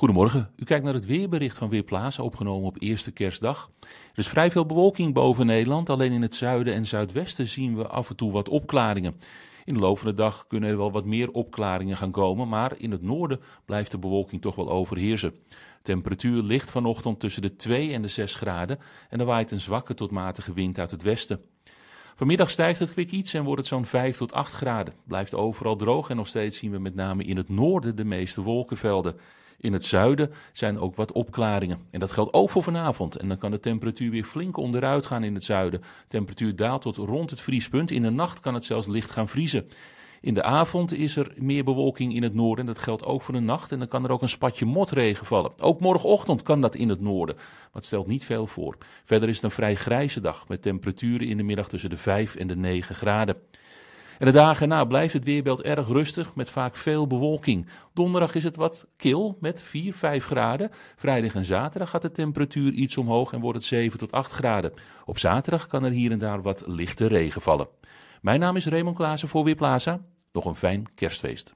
Goedemorgen, u kijkt naar het weerbericht van Weerplaza, opgenomen op eerste kerstdag. Er is vrij veel bewolking boven Nederland, alleen in het zuiden en zuidwesten zien we af en toe wat opklaringen. In de loop van de dag kunnen er wel wat meer opklaringen gaan komen, maar in het noorden blijft de bewolking toch wel overheersen. Temperatuur ligt vanochtend tussen de 2 en de 6 graden en er waait een zwakke tot matige wind uit het westen. Vanmiddag stijgt het kwik iets en wordt het zo'n 5 tot 8 graden. Blijft overal droog en nog steeds zien we met name in het noorden de meeste wolkenvelden. In het zuiden zijn ook wat opklaringen. En dat geldt ook voor vanavond. En dan kan de temperatuur weer flink onderuit gaan in het zuiden. De temperatuur daalt tot rond het vriespunt. In de nacht kan het zelfs licht gaan vriezen. In de avond is er meer bewolking in het noorden. Dat geldt ook voor de nacht. En dan kan er ook een spatje motregen vallen. Ook morgenochtend kan dat in het noorden. Maar het stelt niet veel voor. Verder is het een vrij grijze dag. Met temperaturen in de middag tussen de 5 en de 9 graden. En de dagen na blijft het weerbeeld erg rustig met vaak veel bewolking. Donderdag is het wat kil met 4, 5 graden. Vrijdag en zaterdag gaat de temperatuur iets omhoog en wordt het 7 tot 8 graden. Op zaterdag kan er hier en daar wat lichte regen vallen. Mijn naam is Raymond Klaassen voor Weerplaza nog een fijn kerstfeest.